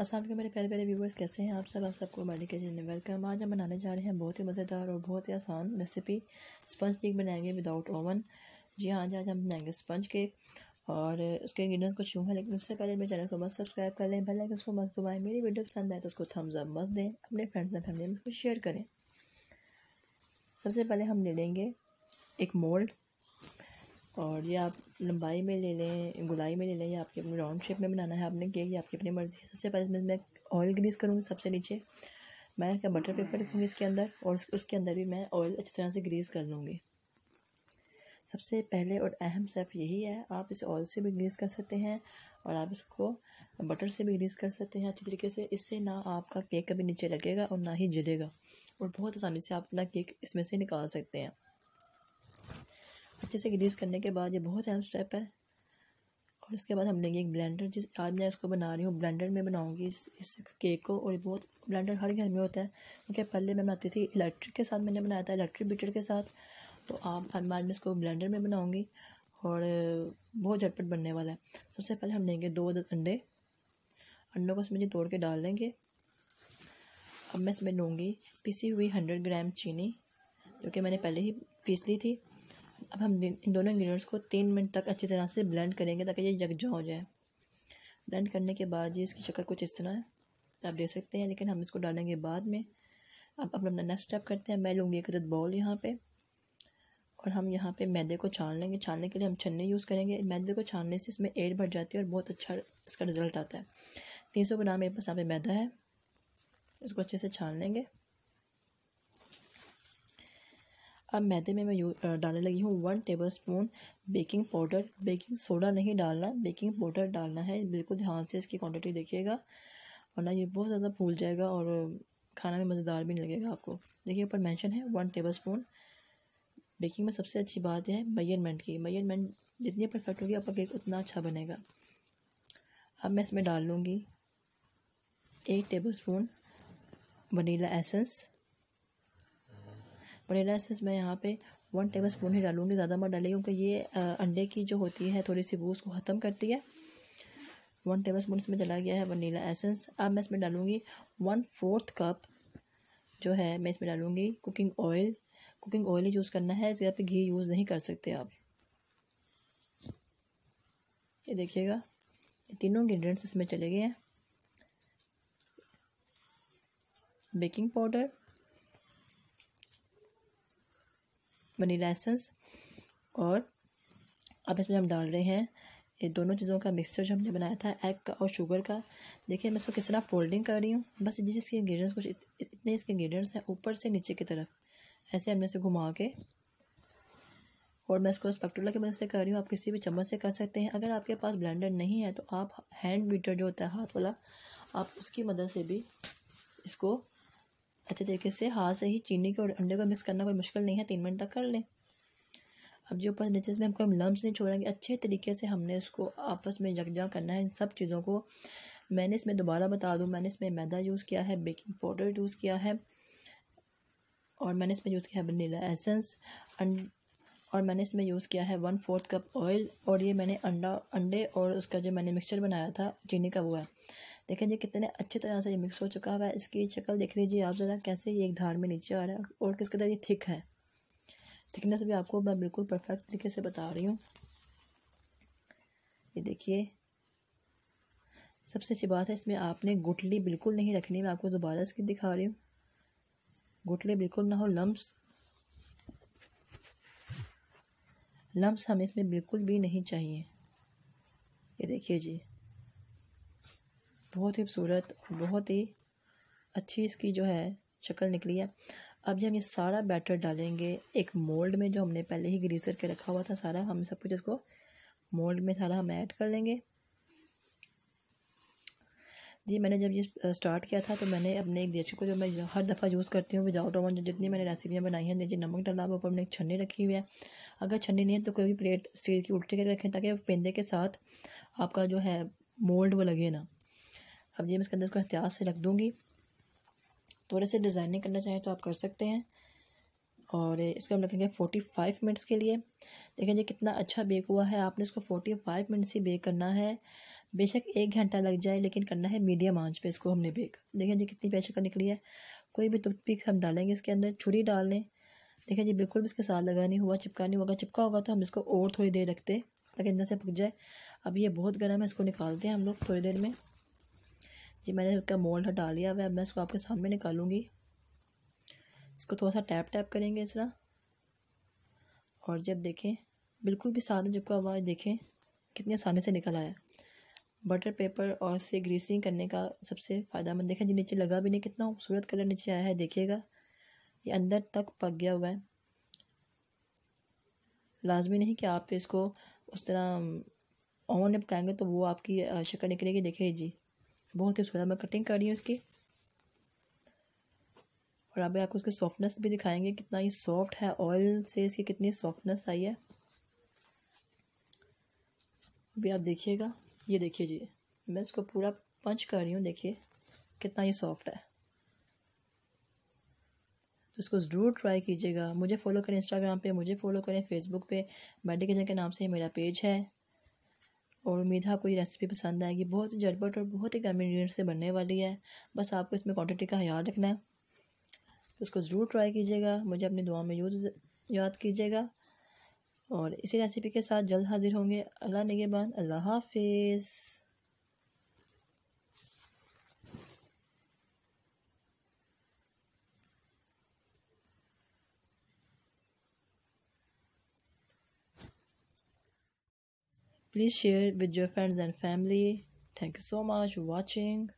असलम मेरे प्यारे प्यारे व्यूवर्स कैसे हैं आप सब आप सबको मालिक के वेलकम आज हम बनाने जा रहे हैं बहुत ही मज़ेदार और बहुत ही आसान रेसिपी स्पंज केक बनाएंगे विदाउट ओवन जी हाँ आज हम बनाएंगे स्पंज केक और उसके इंग्रीडियंट्स कुछ यूँ हैं लेकिन उससे पहले मेरे चैनल को मस्त सब्सक्राइब कर लें भले उसको मस्त दुआएं मेरी वीडियो पसंद आए तो उसको थम्स अप मस्त दें अपने फ्रेंड्स एंड फैमिली में उसको शेयर करें सबसे पहले हम ले लेंगे एक मोल्ड और ये आप लंबाई में ले लें गुलाई में ले लें या आपके अपने राउंड शेप में बनाना है आपने केक या आपकी अपनी मर्ज़ी है सबसे पहले इसमें मैं ऑयल ग्रीस करूँगी सबसे नीचे मैं क्या बटर पेपर रखूँगी इसके अंदर और उसके अंदर भी मैं ऑयल अच्छी तरह से ग्रीस कर लूँगी सबसे पहले और अहम स्टेप यही है आप इसे ऑयल से भी ग्रीस कर सकते हैं और आप इसको बटर से भी ग्रीस कर सकते हैं अच्छी तरीके से इससे ना आपका केक कभी नीचे लगेगा और ना ही जलेगा और बहुत आसानी से आप अपना केक इसमें से निकाल सकते हैं अच्छे से ग्रीस करने के बाद ये बहुत अहम स्टेप है और इसके बाद हम लेंगे एक ब्लेंडर जिस आज मैं इसको बना रही हूँ ब्लेंडर में बनाऊँगी इस इस केक को और बहुत ब्लेंडर हर घर में होता है क्योंकि पहले मैं बनाती थी इलेक्ट्रिक के साथ मैंने बनाया था इलेक्ट्रिक बीटर के साथ तो आप आज मैं इसको ब्लेंडर में बनाऊँगी और बहुत झटपट बनने वाला है सबसे पहले हम लेंगे दो अंडे अंडों को इसमें जी तोड़ के डाल देंगे अब मैं इसमें लूँगी पिसी हुई हंड्रेड ग्राम चीनी जो कि मैंने पहले ही पीस ली थी अब हम इन दोनों इंग्रेडिएंट्स को तीन मिनट तक अच्छी तरह से ब्लेंड करेंगे ताकि ये यकजा हो जाए ब्लेंड करने के बाद ये इसकी शक्ल कुछ इस तरह है आप देख सकते हैं लेकिन हम इसको डालेंगे बाद में अब अपना नेक्स्ट स्टेप करते हैं मैं लूँगी एक अदद बॉल यहाँ पर और हम यहाँ पर मैदे को छान लेंगे छानने के लिए हम छन्नी यूज़ करेंगे मैदे को छानने से इसमें एड बढ़ जाती है और बहुत अच्छा इसका रिज़ल्ट आता है तीन सौ ग्राम मेरे पास यहाँ पर मैदा है इसको अच्छे से छान लेंगे अब मैदे में मैं डालने लगी हूँ one tablespoon baking powder baking soda नहीं डालना बेकिंग पाउडर डालना है बिल्कुल ध्यान से इसकी क्वांटिटी देखिएगा वरना ये बहुत ज़्यादा फूल जाएगा और खाना में मज़ेदार भी नहीं लगेगा आपको देखिए ऊपर मेंशन है वन टेबल स्पून बेकिंग में सबसे अच्छी बात है मैयरमेंट की मैयरमेंट जितनी परफेक्ट होगी आपका केक उतना अच्छा बनेगा अब मैं इसमें डाल लूँगी एक tablespoon vanilla essence vanilla essence मैं यहाँ पे वन टेबल स्पून ही डालूँगी ज़्यादा मत डालेंगे क्योंकि ये अंडे की जो होती है थोड़ी सी वो उसको ख़त्म करती है वन टेबल स्पून इसमें चला गया है वनीला एसेंस अब मैं इसमें डालूँगी वन फोर्थ कप जो है मैं इसमें डालूँगी कुकिंग ऑयल कुकिंग ऑयल ही यूज़ करना है इस घी यूज़ नहीं कर सकते आप ये देखिएगा ये तीनों इंग्रेडिएंट्स इसमें चले गए हैं बेकिंग पाउडर वनीला एसेंस और अब इसमें हम डाल रहे हैं ये दोनों चीज़ों का मिक्सचर जो हमने बनाया था एग का और शुगर का देखिए मैं इसको किस तरह फोल्डिंग कर रही हूँ बस जिस इसके इंग्रेडिएंट्स कुछ इत, इतने इसके इंग्रेडिएंट्स हैं ऊपर से नीचे की तरफ ऐसे हमने इसे घुमा के और मैं इसको स्पेक्टुला की मदद से कर रही हूँ आप किसी भी चम्मच से कर सकते हैं अगर आपके पास ब्लेंडर नहीं है तो आप हैंड बीटर जो होता है हाथ वाला आप उसकी मदद से भी इसको अच्छे तरीके से हाथ से ही चीनी को और अंडे को मिक्स करना कोई मुश्किल नहीं है तीन मिनट तक कर लें अब जो नीचे में हमको हम लम्ब नहीं छोड़ेंगे अच्छे तरीके से हमने इसको आपस में यकजा करना है इन सब चीज़ों को मैंने इसमें दोबारा बता दूँ मैंने इसमें मैदा यूज़ किया है बेकिंग पाउडर यूज़ किया है और मैंने इसमें यूज़ किया है वनीला एसेंस अं, और मैंने इसमें यूज़ किया है वन फोर्थ कप ऑयल और ये मैंने अंडा अंडे और उसका जो मैंने मिक्सचर बनाया था चीनी का वो है देखें जी कितने अच्छी तरह से ये मिक्स हो चुका हुआ है इसकी शक्ल देख लीजिए आप ज़रा कैसे ये एक धार में नीचे आ रहा है और किस कदर ये थिक है थिकनेस भी आपको मैं बिल्कुल परफेक्ट तरीके से बता रही हूँ ये देखिए सबसे अच्छी बात है इसमें आपने गुटली बिल्कुल नहीं रखनी मैं आपको दोबारा इसकी दिखा रही हूँ गुटले बिल्कुल ना हो लम्ब्स लम्ब हमें इसमें बिल्कुल भी नहीं चाहिए ये देखिए जी बहुत ही खूबसूरत बहुत ही अच्छी इसकी जो है शक्ल निकली है अब जब ये सारा बैटर डालेंगे एक मोल्ड में जो हमने पहले ही ग्रीस करके रखा हुआ था सारा हम सब कुछ इसको मोल्ड में सारा हम ऐड कर लेंगे जी मैंने जब ये स्टार्ट किया था तो मैंने अपने एक देसी को जो मैं हर दफ़ा यूज़ करती हूँ विदाउट ओवन जितनी मैंने रेसिपियाँ बनाई हैं नीचे नमक डाला ऊपर मैंने एक छन्नी रखी हुई है अगर छन्नी नहीं है तो कोई भी प्लेट स्टील की उल्टी करके रखें ताकि पेंदे के साथ आपका जो है मोल्ड वो लगे ना अब ये मैं इसके अंदर इसको एहतियात से रख दूँगी थोड़े से डिज़ाइनिंग करना चाहें तो आप कर सकते हैं और इसको हम रखेंगे फोर्टी फाइव मिनट्स के लिए देखें जी कितना अच्छा बेक हुआ है आपने इसको फोर्टी फाइव मिनट्स ही बेक करना है बेशक एक घंटा लग जाए लेकिन करना है मीडियम आंच पे इसको हमने बेक देखें जी कितनी प्रेशर निकली है कोई भी पीक हम डालेंगे इसके अंदर छुरी डाल लें देखें जी बिल्कुल भी इसके साथ लगा नहीं हुआ चिपका नहीं हुआ चिपका होगा तो हम इसको और थोड़ी देर रखते ताकि अंदर से पक जाए अब ये बहुत गर्म है इसको निकालते हैं हम लोग थोड़ी देर में जी मैंने इसका मोल्ड हटा लिया हुआ है अब मैं इसको आपके सामने निकालूंगी इसको थोड़ा सा टैप टैप करेंगे इस तरह और जब देखें बिल्कुल भी जब का आवाज़ देखें कितनी आसानी से निकल आया बटर पेपर और से ग्रीसिंग करने का सबसे फ़ायदा मंद देखें जी नीचे लगा भी नहीं कितना खूबसूरत कलर नीचे आया है देखिएगा ये अंदर तक पक गया हुआ है लाजमी नहीं कि आप इसको उस तरह ओवन में पकाएंगे तो वो आपकी शक्ल निकलेगी देखिए जी बहुत ही थोड़ा मैं कटिंग कर रही हूँ इसकी और अभी आपको उसकी सॉफ्टनेस भी दिखाएंगे कितना ये सॉफ्ट है ऑयल से इसकी कितनी सॉफ्टनेस आई है अभी आप देखिएगा ये देखिए जी मैं इसको पूरा पंच कर रही हूँ देखिए कितना ये सॉफ्ट है तो इसको ज़रूर ट्राई कीजिएगा मुझे फॉलो करें इंस्टाग्राम पे मुझे फॉलो करें फेसबुक पे मेडिकेशन के नाम से मेरा पेज है और उम्मीद है आपको ये रेसिपी पसंद आएगी बहुत ही झटपट और बहुत ही कम इंग्रीडियंट से बनने वाली है बस आपको इसमें क्वांटिटी का ख्याल रखना है तो इसको ज़रूर ट्राई कीजिएगा मुझे अपनी दुआ में यूज याद कीजिएगा और इसी रेसिपी के साथ जल्द हाजिर होंगे अल्लाह नगेबान अल्लाह हाफिज़ please share it with your friends and family thank you so much for watching